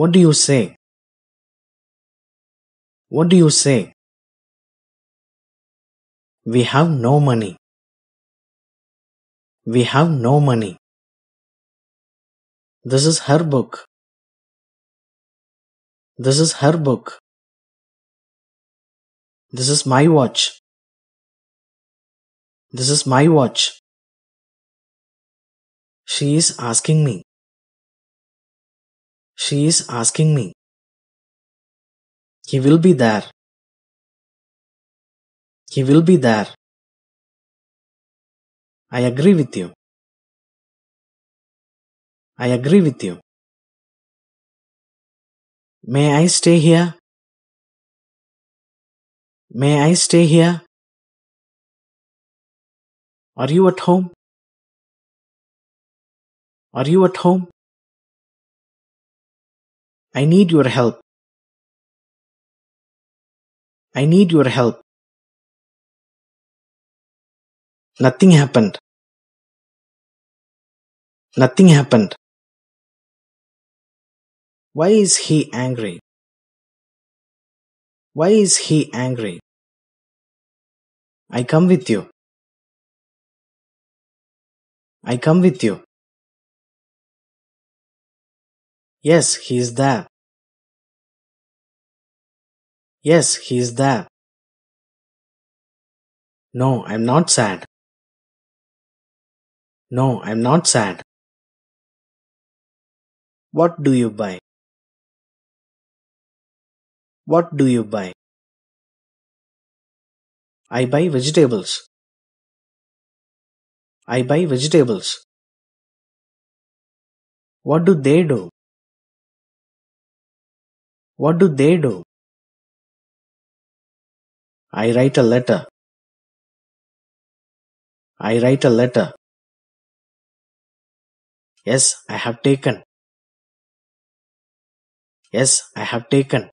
What do you say? What do you say? We have no money. We have no money. This is her book. This is her book. This is my watch. This is my watch. She is asking me. She is asking me. He will be there. He will be there. I agree with you. I agree with you. May I stay here? May I stay here? Are you at home? Are you at home? I need your help. I need your help. Nothing happened. Nothing happened. Why is he angry? Why is he angry? I come with you. I come with you. Yes, he is there. Yes, he is there. No, I'm not sad. No, I'm not sad. What do you buy? What do you buy? I buy vegetables. I buy vegetables. What do they do? What do they do? I write a letter. I write a letter. Yes, I have taken. Yes, I have taken.